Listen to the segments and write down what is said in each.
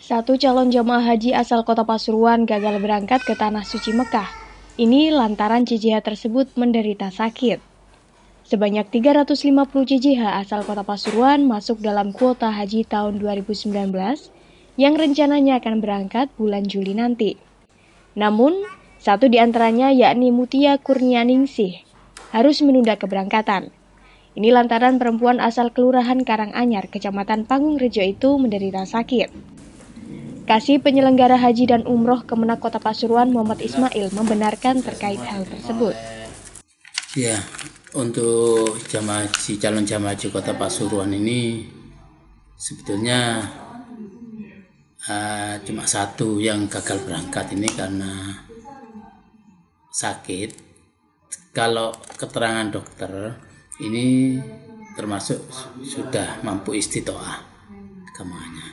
Satu calon jemaah haji asal kota Pasuruan gagal berangkat ke Tanah Suci Mekah. Ini lantaran CJH tersebut menderita sakit. Sebanyak 350 CJH asal kota Pasuruan masuk dalam kuota haji tahun 2019 yang rencananya akan berangkat bulan Juli nanti. Namun, satu di antaranya yakni Mutia Kurnianingsih harus menunda keberangkatan. Ini lantaran perempuan asal Kelurahan Karanganyar, Kecamatan Panggung Rejo itu menderita sakit. Kasih penyelenggara haji dan umroh Kemenak Kota Pasuruan Muhammad Ismail membenarkan terkait hal tersebut. Ya, untuk jamaah haji, calon jamaah haji Kota Pasuruan ini sebetulnya uh, cuma satu yang gagal berangkat ini karena sakit. Kalau keterangan dokter ini termasuk sudah mampu istitoah kemana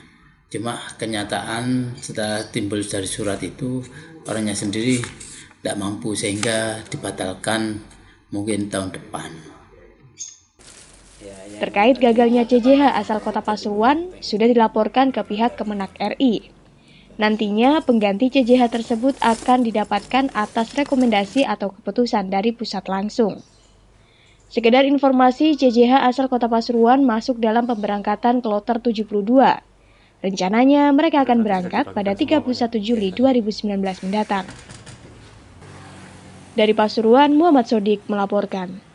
Cuma kenyataan setelah timbul dari surat itu orangnya sendiri tidak mampu sehingga dibatalkan mungkin tahun depan. Terkait gagalnya CJH asal kota Pasuruan, sudah dilaporkan ke pihak Kemenak RI. Nantinya pengganti CJH tersebut akan didapatkan atas rekomendasi atau keputusan dari pusat langsung. Sekedar informasi, CJH asal kota Pasuruan masuk dalam pemberangkatan kloter 72 Rencananya mereka akan berangkat pada 31 Juli 2019 mendatang. Dari Pasuruan, Muhammad Sodik melaporkan.